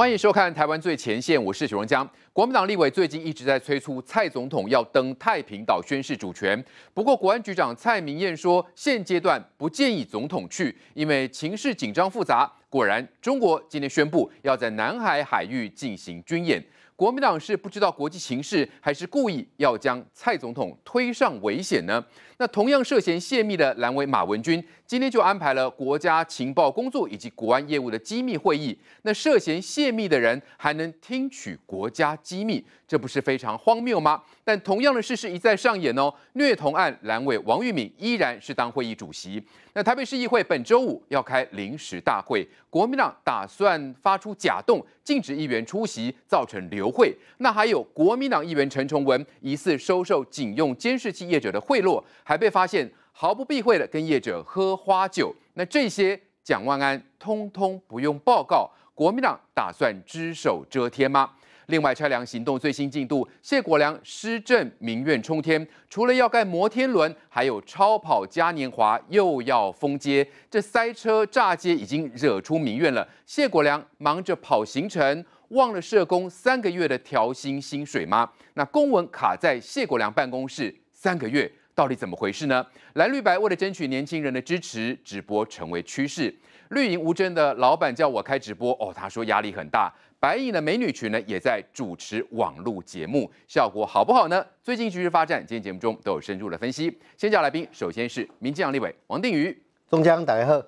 欢迎收看《台湾最前线》，我是许荣江。国民党立委最近一直在催促蔡总统要登太平岛宣示主权，不过国安局长蔡明燕说，现阶段不建议总统去，因为情势紧张复杂。果然，中国今天宣布要在南海海域进行军演。国民党是不知道国际情势，还是故意要将蔡总统推上危险呢？那同样涉嫌泄密的蓝委马文君，今天就安排了国家情报工作以及国安业务的机密会议。那涉嫌泄密的人还能听取国家机密，这不是非常荒谬吗？但同样的事实一再上演哦。虐童案蓝委王玉敏依然是当会议主席。那台北市议会本周五要开临时大会，国民党打算发出假动，禁止议员出席，造成流会。那还有国民党议员陈崇文疑似收受警用监视器业者的贿赂。还被发现毫不避讳的跟业者喝花酒，那这些蒋万安通通不用报告？国民党打算只手遮天吗？另外，拆梁行动最新进度，谢国良施政民怨冲天，除了要盖摩天轮，还有超跑嘉年华又要封街，这塞车炸街已经惹出民怨了。谢国良忙着跑行程，忘了社工三个月的调薪薪水吗？那公文卡在谢国良办公室三个月。到底怎么回事呢？蓝绿白为了争取年轻人的支持，直播成为趋势。绿营吴征的老板叫我开直播，哦，他说压力很大。白影的美女群呢，也在主持网路节目，效果好不好呢？最近局势发展，今天节目中都有深入的分析。先叫来宾，首先是民进党立委王定宇，宋江大家好。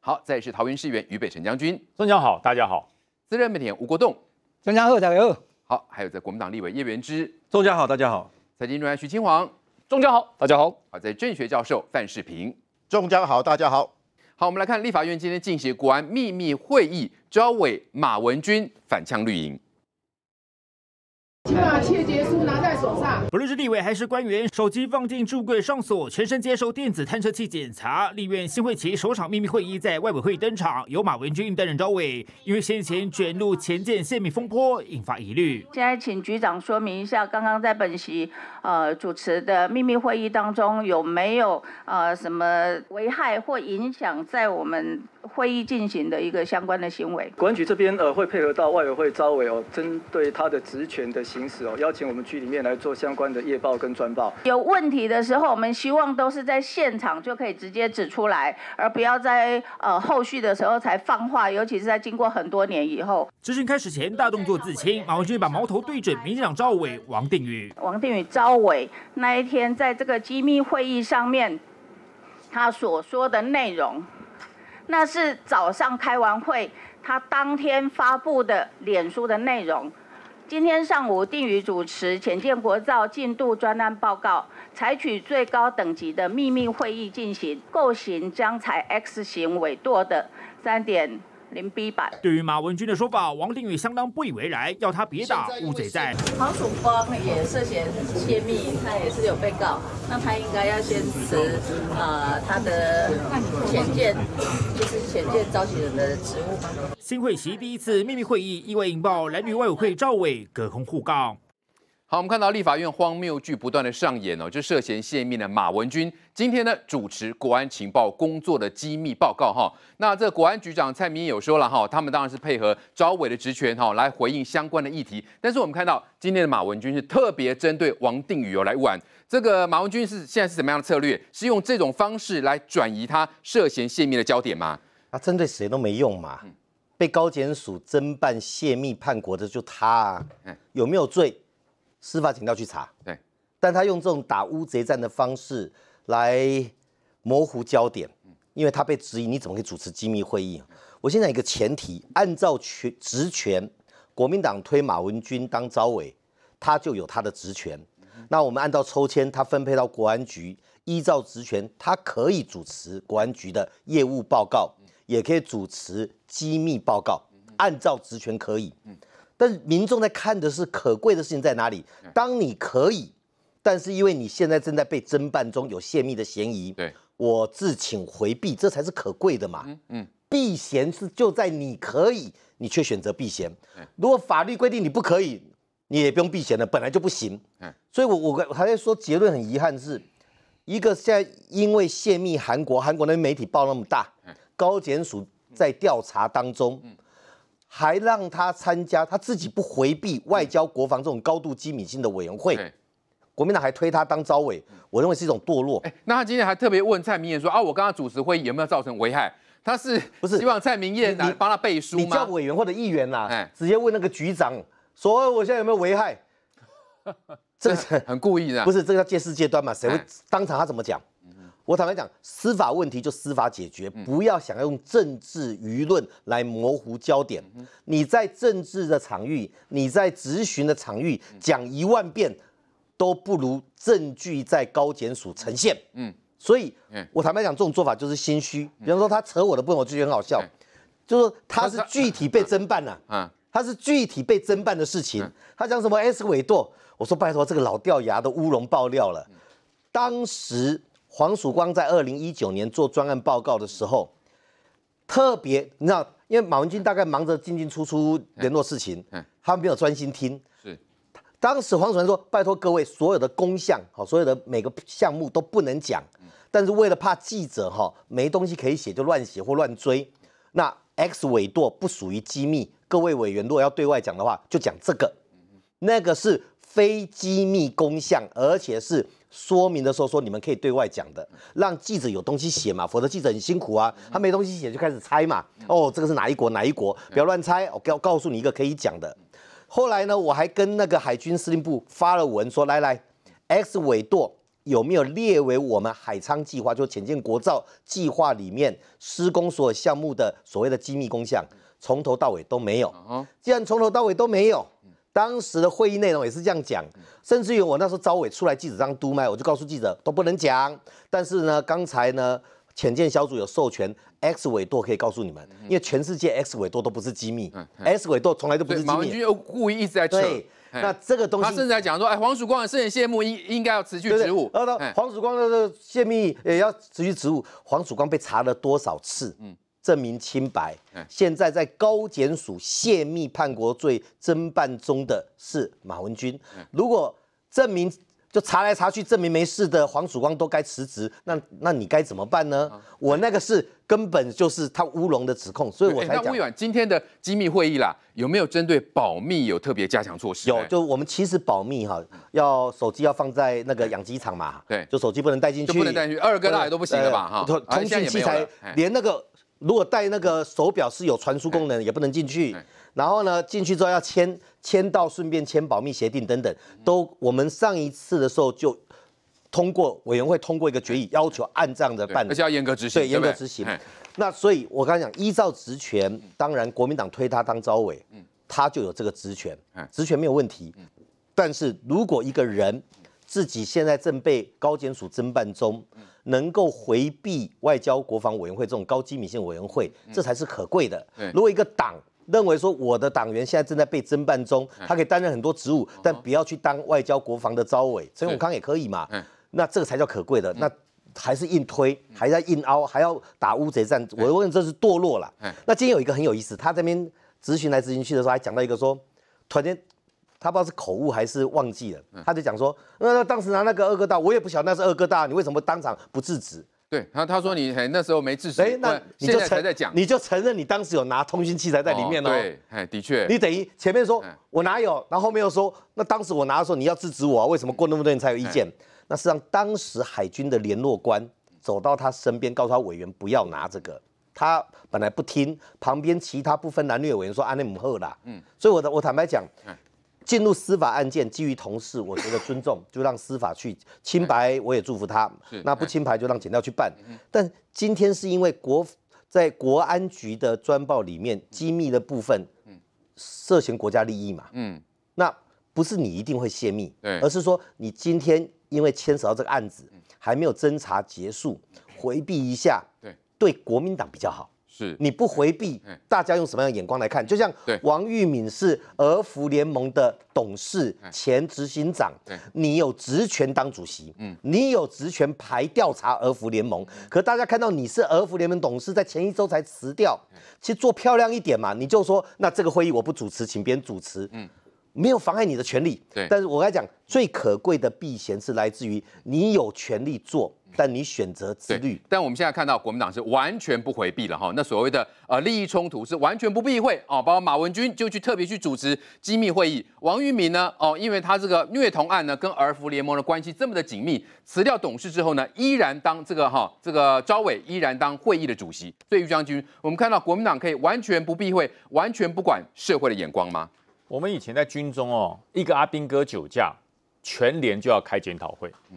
好，再是桃园市议员北辰将军，宋江好，大家好。资深媒体吴国栋，宋江好，大家好。好，还有在国民党立委叶元之，宋江好，大家好。财经专栏徐清煌。众家好，大家好，好在政学教授范世平。众家好，大家好，好，我们来看立法院今天进行国安秘密会议，朝委马文君反呛绿营。请把窃贼书拿在手上。不论是立委还是官员，手机放进置物柜上锁，全身接受电子探测器检查。立院新会期首场秘密会议在外委会登场，由马文君担任招委，因为先前卷入前件泄密风波，引发疑虑。现在请局长说明一下，刚刚在本席呃主持的秘密会议当中，有没有呃什么危害或影响在我们？会议进行的一个相关的行为，国安局这边呃会配合到外委会、招委哦，针对他的职权的行使哦，邀请我们局里面来做相关的夜报跟专报。有问题的时候，我们希望都是在现场就可以直接指出来，而不要在呃后续的时候才放话，尤其是在经过很多年以后。执行开始前大动作自清，马文君把矛头对准民进党招委王定宇、王定宇、招委那一天在这个机密会议上面他所说的内容。那是早上开完会，他当天发布的脸书的内容。今天上午，定宇主持浅建国造进度专案报告，采取最高等级的秘密会议进行，构型将采 X 型委舵的三点。零 B 版。对于马文君的说法，王定宇相当不以为然，要他别打乌贼战。黄楚光也涉嫌泄密，他也是有被告，那他应该要坚持呃他的浅见，就是浅见召集人的职务。新会席第一次秘密会议意外引爆，男女外委会赵伟隔空互告。好，我们看到立法院荒谬剧不断的上演哦，就涉嫌泄密的马文君，今天呢主持国安情报工作的机密报告哈。那这国安局长蔡明有说了哈，他们当然是配合招委的职权哈来回应相关的议题。但是我们看到今天的马文君是特别针对王定宇哦来玩。这个马文君是现在是什么样的策略？是用这种方式来转移他涉嫌泄密的焦点吗？啊，针对谁都没用嘛。被高检署侦办泄密叛国的就他啊，有没有罪？司法警调去查，对，但他用这种打乌贼战的方式来模糊焦点，因为他被质疑你怎么可以主持机密会议？我现在一个前提，按照权职权，国民党推马文君当招委，他就有他的职权。那我们按照抽签，他分配到国安局，依照职权，他可以主持国安局的业务报告，也可以主持机密报告，按照职权可以。但是民众在看的是可贵的事情在哪里？当你可以，但是因为你现在正在被侦办中，有泄密的嫌疑，对，我自请回避，这才是可贵的嘛。嗯嗯，避嫌是就在你可以，你却选择避嫌。如果法律规定你不可以，你也不用避嫌了，本来就不行。嗯，所以，我我还在说结论，很遗憾是，一个现在因为泄密，韩国韩国那边媒体报那么大，高检署在调查当中。还让他参加，他自己不回避外交、国防这种高度机密性的委员会，国民党还推他当招委，我认为是一种堕落。哎，那他今天还特别问蔡明彦说啊，我刚刚主持会议有没有造成危害？他是不是希望蔡明彦来帮他背书你叫委员或者议员呐？直接问那个局长，说我现在有没有危害？这个很故意的，不是这个叫借势揭端嘛？谁会当场他怎么讲？我坦白讲，司法问题就司法解决，不要想要用政治舆论来模糊焦点。你在政治的场域，你在执询的场域讲一万遍，都不如证据在高检署呈现。嗯，所以，我坦白讲，这种做法就是心虚。比方说，他扯我的部分，我就觉得很好笑。就是他是具体被侦办了，啊，他是具体被侦办的事情。他讲什么 S 韦舵，我说拜托，这个老掉牙的乌龙爆料了，当时。黄曙光在二零一九年做专案报告的时候，特别你知道，因为马文君大概忙着进进出出联络事情，嗯，他们没有专心听。是，当时黄曙光说：“拜托各位，所有的公项，好，所有的每个项目都不能讲。但是为了怕记者哈没东西可以写，就乱写或乱追。那 X 尾舵不属于机密，各位委员如果要对外讲的话，就讲这个，那个是。”非机密公项，而且是说明的时候说你们可以对外讲的，让记者有东西写嘛，否则记者很辛苦啊，他没东西写就开始猜嘛。哦，这个是哪一国哪一国，不要乱猜。我告告诉你一个可以讲的。后来呢，我还跟那个海军司令部发了文说，来来，X 尾舵有没有列为我们海昌计划，就潜舰国造计划里面施工所有项目的所谓的机密工项，从头到尾都没有。既然从头到尾都没有。当时的会议内容也是这样讲，甚至于我那时候招委出来记者这样都我就告诉记者都不能讲。但是呢，刚才呢，浅见小组有授权 X 委度可以告诉你们，因为全世界 X 委度都不是机密，X 委度从来都不是机密。马又故意一直在扯。那这个东西他正在讲说，哎，黄曙光涉嫌泄密应应该要辞去职务。然黄曙光的泄密也要辞去职务。黄曙光被查了多少次？证明清白。现在在高检署泄密叛国罪侦办中的是马文君。如果证明就查来查去证明没事的黄曙光都该辞职，那那你该怎么办呢？我那个是根本就是他乌龙的指控，所以我才讲。那微软今天的机密会议啦，有没有针对保密有特别加强措施？有，就我们其实保密哈，要手机要放在那个养鸡场嘛，对，就手机不能带进去，不能带去，二哥大爷都不行了吧？哈，通讯器材连那个。如果戴那个手表是有传输功能，也不能进去。然后呢，进去之后要签签到，顺便签保密协定等等，都我们上一次的时候就通过委员会通过一个决议，要求按这样的办，而且要严格执行，对严格执行。那所以我刚刚讲，依照职权，当然国民党推他当招委，他就有这个职权，职权没有问题。但是如果一个人，自己现在正被高检署侦办中，能够回避外交国防委员会这种高机密性委员会，这才是可贵的。如果一个党认为说我的党员现在正在被侦办中，他可以担任很多职务，但不要去当外交国防的招委，陈永康也可以嘛？那这个才叫可贵的。那还是硬推，还在硬凹，还要打乌贼战，我问这是堕落了。那今天有一个很有意思，他这边咨询来咨询去的时候，还讲到一个说，突然他不知道是口误还是忘记了，他就讲说，那那当时拿那个二哥大，我也不晓得那是二哥大，你为什么当场不制止？对，然后他说你那时候没制止，哎，那你就承在讲，你就承认你当时有拿通讯器材在里面哦。对，哎，的确，你等于前面说我哪有，然后后面又说，那当时我拿的时候你要制止我啊，为什么过那么多年才有意见？那实际上当时海军的联络官走到他身边，告诉他委员不要拿这个，他本来不听，旁边其他不分男女委员说啊，内姆赫啦，嗯，所以我的我坦白讲。进入司法案件，基于同事，我觉得尊重，就让司法去清白，我也祝福他。那不清白就让检调去办。但今天是因为国在国安局的专报里面机密的部分，涉嫌国家利益嘛？嗯，那不是你一定会泄密，而是说你今天因为牵涉到这个案子还没有侦查结束，回避一下，对，对国民党比较好。是，你不回避，大家用什么样的眼光来看？就像王玉敏是俄服联盟的董事、前执行长，你有职权当主席，嗯，你有职权排调查俄服联盟。可大家看到你是俄服联盟董事，在前一周才辞掉，其实做漂亮一点嘛，你就说那这个会议我不主持，请别人主持，嗯，没有妨碍你的权利，对。但是我来讲，最可贵的避嫌是来自于你有权利做。但你选择自律，但我们现在看到国民党是完全不回避了哈，那所谓的呃利益冲突是完全不避讳哦，包括马文君就去特别去主持机密会议，王玉敏呢哦，因为他这个虐童案呢跟儿福联盟的关系这么的紧密，辞掉董事之后呢，依然当这个哈这个招委，依然当会议的主席。对于将军，我们看到国民党可以完全不避讳，完全不管社会的眼光吗？我们以前在军中哦，一个阿兵哥酒驾，全连就要开检讨会，嗯。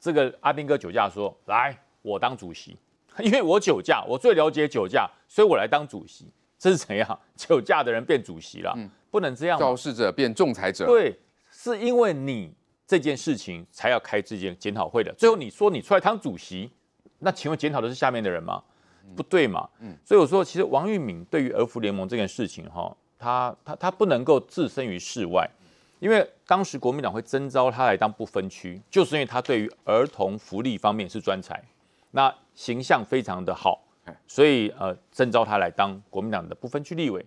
这个阿兵哥酒驾说：“来，我当主席，因为我酒驾，我最了解酒驾，所以我来当主席。这是怎样？酒驾的人变主席了，不能这样。肇事者变仲裁者，对，是因为你这件事情才要开这件检讨会的。最后你说你出来当主席，那请问检讨的是下面的人吗？不对嘛，嗯。所以我说，其实王玉敏对于儿福联盟这件事情，哈，他他他不能够置身于事外。”因为当时国民党会征召他来当不分区，就是因为他对于儿童福利方面是专才，那形象非常的好，所以呃征召他来当国民党的不分区立委。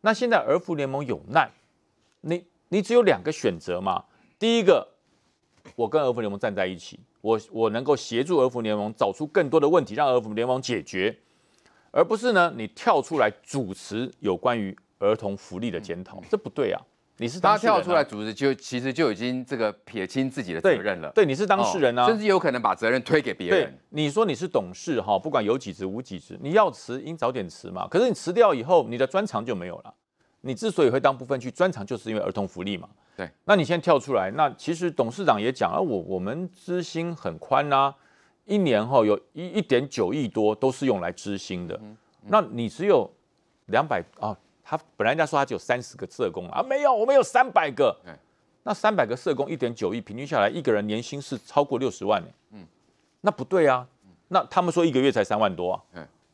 那现在儿福联盟有难，你你只有两个选择嘛，第一个我跟儿福联盟站在一起，我我能够协助儿福联盟找出更多的问题，让儿福联盟解决，而不是呢你跳出来主持有关于儿童福利的检讨，这不对啊。你是他跳出来组织就其实就已经这个撇清自己的责任了。对，你是当事人啊，甚至有可能把责任推给别人。你说你是董事哈，不管有几职无几职，你要辞应早点辞嘛。可是你辞掉以后，你的专长就没有了。你之所以会当部分去专长，就是因为儿童福利嘛。对，那你现在跳出来，那其实董事长也讲了，我我们知心很宽呐，一年哈有一一点九亿多都是用来知心的。那你只有两百啊。他本来人家说他只有三十个社工啊，没有，我们有三百个。那三百个社工一点九亿，平均下来一个人年薪是超过六十万呢。嗯，那不对啊。那他们说一个月才三万多啊。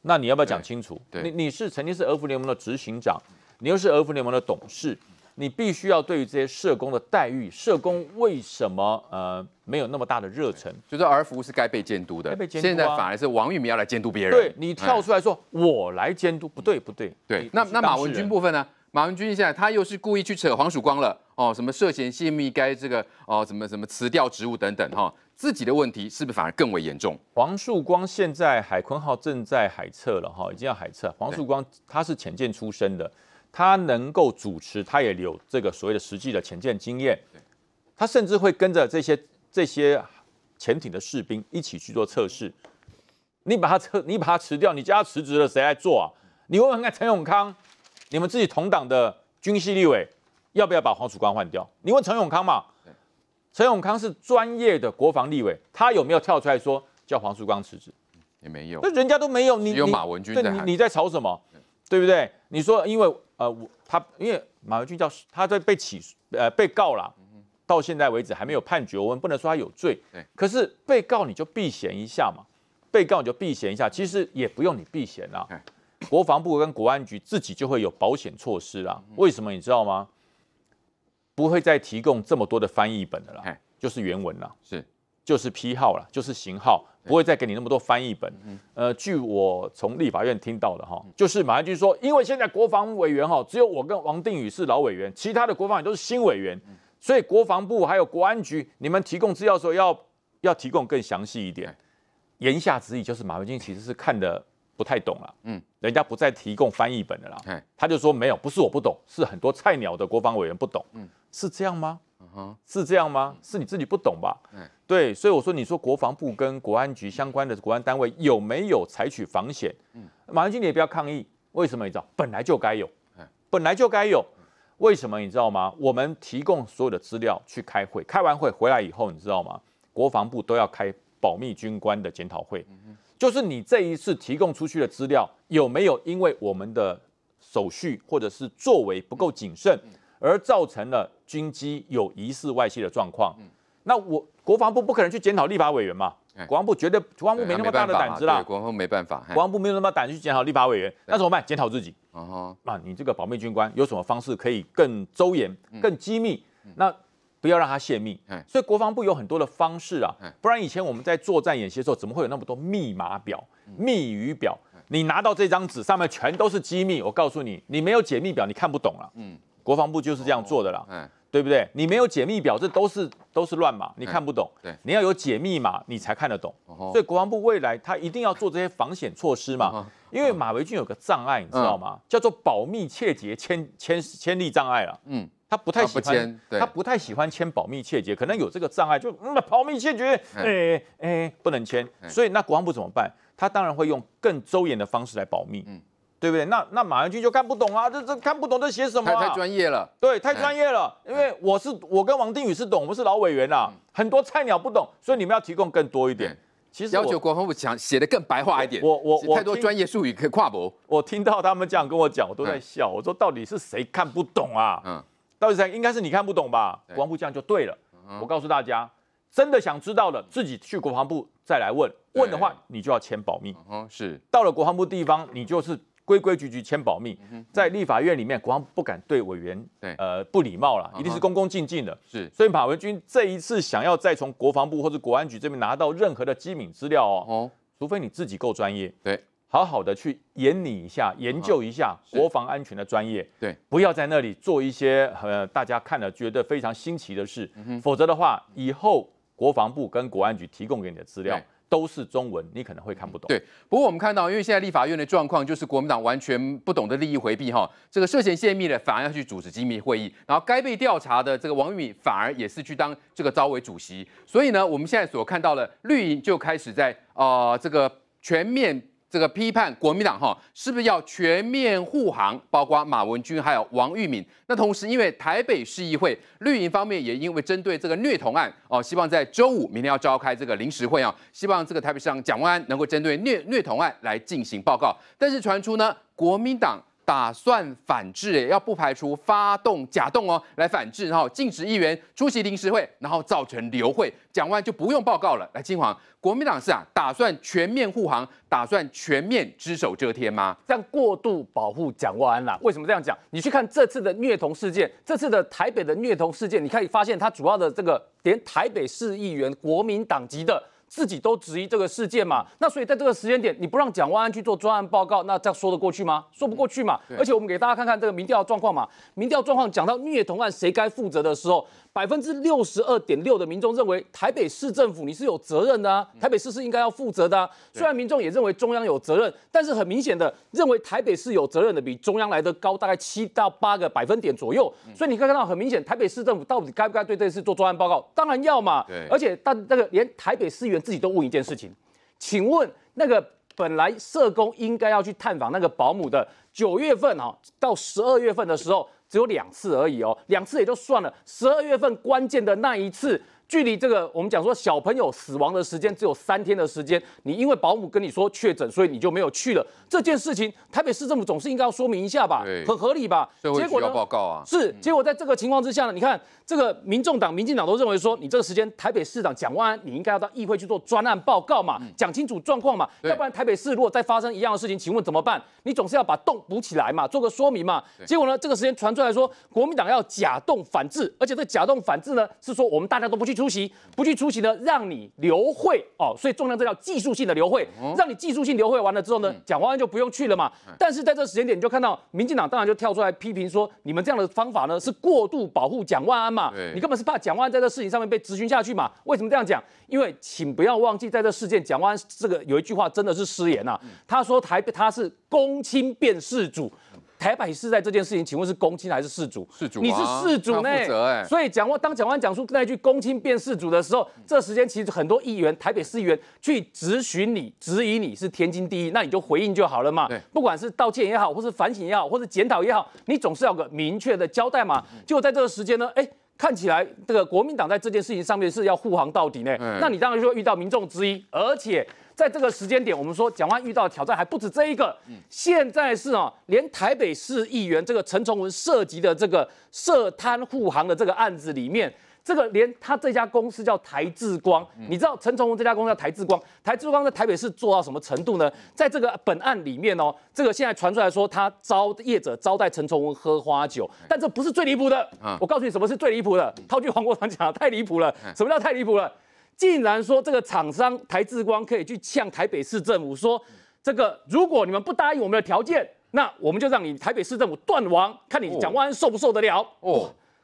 那你要不要讲清楚？你你是曾经是俄服联盟的执行长，你又是俄服联盟的董事。你必须要对于这些社工的待遇，社工为什么呃没有那么大的热忱？就是儿服务是该被监督的，现在反而是王玉明要来监督别人。对你跳出来说我来监督，不对不对，对，那那马文君部分呢？马文君现在他又是故意去扯黄曙光了哦，什么涉嫌泄密该这个哦，什么什么辞掉职务等等哈，自己的问题是不是反而更为严重？黄曙光现在海坤号正在海测了哈，已经要海测。黄曙光他是潜舰出身的。他能够主持，他也有这个所谓的实际的潜舰经验。他甚至会跟着这些这些潜艇的士兵一起去做测试。你把他撤，你把他辞掉，你叫他辞职了，谁来做啊？你问问看陈永康，你们自己同党的军系立委要不要把黄曙光换掉？你问陈永康嘛？陈永康是专业的国防立委，他有没有跳出来说叫黄曙光辞职？也没有。那人家都没有，你有马文君在，你你在吵什么？对不对？你说因为。呃，我他因为马文俊叫他在被起诉，呃，被告了，到现在为止还没有判决，我们不能说他有罪。可是被告你就避嫌一下嘛，被告你就避嫌一下，其实也不用你避嫌啦，国防部跟国安局自己就会有保险措施啦。为什么你知道吗？不会再提供这么多的翻译本的啦，就是原文啦。是。就是批号了，就是型号，不会再给你那么多翻译本。呃，据我从立法院听到的哈，就是马文君说，因为现在国防委员哈，只有我跟王定宇是老委员，其他的国防委员都是新委员，所以国防部还有国安局，你们提供资料时候要要提供更详细一点。言下之意就是马文君其实是看的不太懂了，嗯，人家不再提供翻译本的啦。他就说没有，不是我不懂，是很多菜鸟的国防委员不懂，嗯。是这样吗？是这样吗？是你自己不懂吧？对，所以我说，你说国防部跟国安局相关的国安单位有没有采取防险？嗯，马英九你也不要抗议，为什么？你知道，本来就该有，本来就该有。为什么？你知道吗？我们提供所有的资料去开会，开完会回来以后，你知道吗？国防部都要开保密军官的检讨会，就是你这一次提供出去的资料有没有因为我们的手续或者是作为不够谨慎？而造成了军机有疑似外泄的状况，那我国防部不可能去检讨立法委员嘛？国防部绝对，国防部没那么大的胆子啦。国防部没办法，国防部没有那么胆去检讨立法委员，那怎么办？检讨自己。啊那你这个保密军官有什么方式可以更周延、更机密？那不要让他泄密。所以国防部有很多的方式啊，不然以前我们在作战演习的时候，怎么会有那么多密码表、密语表？你拿到这张纸上面全都是机密，我告诉你，你没有解密表，你看不懂了。嗯。国防部就是这样做的啦，嗯，对不对？你没有解密表，这都是都是乱码，你看不懂。对，你要有解密码，你才看得懂。所以国防部未来他一定要做这些防险措施嘛，因为马维军有个障碍，你知道吗？叫做保密窃劫千千千立障碍了。嗯，他不太喜欢，他不太喜欢签保密窃节，可能有这个障碍就保密窃节，哎哎，不能签。所以那国防部怎么办？他当然会用更周延的方式来保密。嗯。对不对？那那马彦君就看不懂啊！这这看不懂，这写什么？太太专业了。对，太专业了。因为我是我跟王定宇是懂，我们是老委员了，很多菜鸟不懂，所以你们要提供更多一点。其实要求国防部讲写的更白话一点。我我我太多专业术语可以跨博。我听到他们这样跟我讲，我都在笑。我说到底是谁看不懂啊？嗯，到底谁？应该是你看不懂吧？国防部这样就对了。我告诉大家，真的想知道的，自己去国防部再来问。问的话，你就要签保密。嗯，是。到了国防部地方，你就是。规规矩矩，签保密。在立法院里面，国安不敢对委员对呃不礼貌了，一定是恭恭敬敬的。是，所以马文君这一次想要再从国防部或者国安局这边拿到任何的机敏资料哦，除非你自己够专业，对，好好的去研拟一下、研究一下国防安全的专业，对，不要在那里做一些呃大家看了觉得非常新奇的事，否则的话，以后国防部跟国安局提供给你的资料。都是中文，你可能会看不懂。对，不过我们看到，因为现在立法院的状况就是国民党完全不懂得利益回避哈，这个涉嫌泄密的反而要去组织机密会议，然后该被调查的这个王玉敏反而也是去当这个招委主席，所以呢，我们现在所看到的绿营就开始在啊这个全面。这个批判国民党哈，是不是要全面护航？包括马文君还有王玉敏。那同时，因为台北市议会绿营方面也因为针对这个虐童案哦，希望在周五明天要召开这个临时会啊，希望这个台北市长蒋万安能够针对虐虐童案来进行报告。但是传出呢，国民党。打算反制，要不排除发动假动哦，来反制哈，禁止议员出席临时会，然后造成流会，讲完就不用报告了。来，金黄，国民党是啊，打算全面护航，打算全面只手遮天吗？这样过度保护蒋万安啦？为什么这样讲？你去看这次的虐童事件，这次的台北的虐童事件，你可以发现它主要的这个连台北市议员国民党籍的。自己都质疑这个事件嘛，那所以在这个时间点，你不让蒋万安去做专案报告，那这样说得过去吗？说不过去嘛。而且我们给大家看看这个民调状况嘛，民调状况讲到虐童案谁该负责的时候。百分之六十二点六的民众认为台北市政府你是有责任的啊，台北市是应该要负责的啊。虽然民众也认为中央有责任，但是很明显的认为台北市有责任的比中央来的高大概七到八个百分点左右。所以你可以看到，很明显台北市政府到底该不该对这次做专案报告？当然要嘛。而且，但那个连台北市议员自己都问一件事情，请问那个本来社工应该要去探访那个保姆的九月份啊，到十二月份的时候。只有两次而已哦，两次也就算了。十二月份关键的那一次。距离这个我们讲说小朋友死亡的时间只有三天的时间，你因为保姆跟你说确诊，所以你就没有去了这件事情，台北市政府总是应该要说明一下吧，很合理吧？结果呢？报告啊，是结果在这个情况之下呢，你看这个民众党、民进党都认为说，你这个时间台北市长讲完，你应该要到议会去做专案报告嘛，讲清楚状况嘛，要不然台北市如果再发生一样的事情，请问怎么办？你总是要把洞补起来嘛，做个说明嘛。结果呢，这个时间传出来说，国民党要假动反制，而且这假动反制呢，是说我们大家都不去。出席不去出席呢，让你留会哦，所以重量这叫技术性的留会，让你技术性留会完了之后呢，蒋万安就不用去了嘛。但是在这时间点，你就看到民进党当然就跳出来批评说，你们这样的方法呢是过度保护蒋万安嘛，你根本是怕蒋万安在这事情上面被执行下去嘛？为什么这样讲？因为请不要忘记，在这事件，蒋万安这个有一句话真的是失言呐，他说台他是公亲辨事主。台北市在这件事情，请问是公卿还是事主？事主，你是事主呢，所以讲话当讲完讲出那句“公卿变事主”的时候，这时间其实很多议员、台北市议员去质询你、质疑你是天经地义，那你就回应就好了嘛。不管是道歉也好，或是反省也好，或是检讨也好，你总是要个明确的交代嘛。就果在这个时间呢，哎。看起来这个国民党在这件事情上面是要护航到底呢。那你当然就会遇到民众之一，而且在这个时间点，我们说蒋万遇到的挑战还不止这一个。现在是啊，连台北市议员这个陈崇文涉及的这个涉贪护航的这个案子里面。这个连他这家公司叫台智光，你知道陈崇文这家公司叫台智光，台智光在台北市做到什么程度呢？在这个本案里面哦，这个现在传出来说他招业者招待陈崇文喝花酒，但这不是最离谱的。我告诉你什么是最离谱的？套句黄国昌讲，太离谱了。什么叫太离谱了？竟然说这个厂商台智光可以去呛台北市政府说，这个如果你们不答应我们的条件，那我们就让你台北市政府断网，看你蒋万安受不受得了。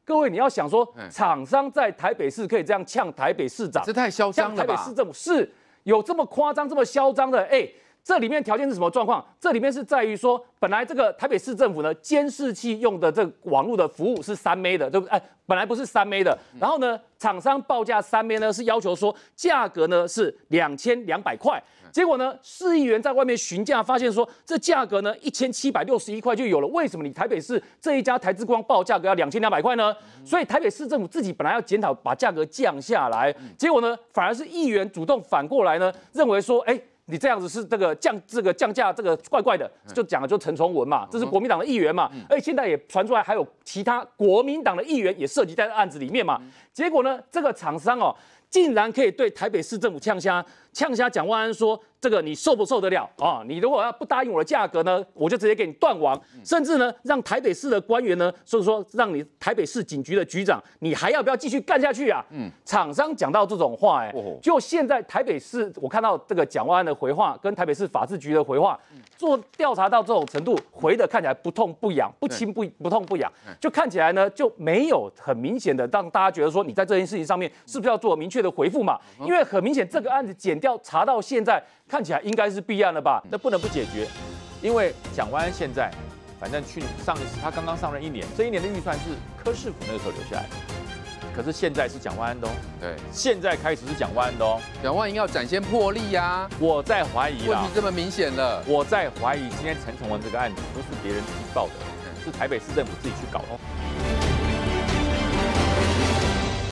各位，你要想说，厂商在台北市可以这样呛台北市长，这太嚣张了吧？台北市政府是有这么夸张、这么嚣张的？哎，这里面条件是什么状况？这里面是在于说，本来这个台北市政府呢，监视器用的这网络的服务是三 A 的，对不对？哎，本来不是三 A 的，然后呢，厂商报价三 A 呢，是要求说价格呢是两千两百块。结果呢？市议员在外面询价，发现说这价格呢一千七百六十一块就有了。为什么你台北市这一家台之光报价格要两千两百块呢？所以台北市政府自己本来要检讨，把价格降下来。结果呢，反而是议员主动反过来呢，认为说，哎，你这样子是这个降这个降价这个怪怪的。就讲了，就陈崇文嘛，这是国民党的议员嘛。而且现在也传出来，还有其他国民党的议员也涉及在案子里面嘛。结果呢，这个厂商哦，竟然可以对台北市政府呛虾。呛下蒋万安说：“这个你受不受得了啊？你如果要不答应我的价格呢，我就直接给你断网，甚至呢，让台北市的官员呢，就是说，让你台北市警局的局长，你还要不要继续干下去啊？”嗯，厂商讲到这种话，哎，就现在台北市，我看到这个蒋万安的回话跟台北市法制局的回话，做调查到这种程度，回的看起来不痛不痒，不轻不不痛不痒，就看起来呢，就没有很明显的让大家觉得说你在这件事情上面是不是要做明确的回复嘛？因为很明显，这个案子减掉。要查到现在，看起来应该是闭案了吧？那不能不解决，因为蒋万安现在，反正去上一次他刚刚上任一年，这一年的预算是柯世福那个时候留下来的，可是现在是蒋万安的，对，现在开始是蒋万安的哦。蒋万安要展现魄力呀！我在怀疑了，问题这么明显了，我在怀疑今天陈崇文这个案子不是别人自报的，是台北市政府自己去搞。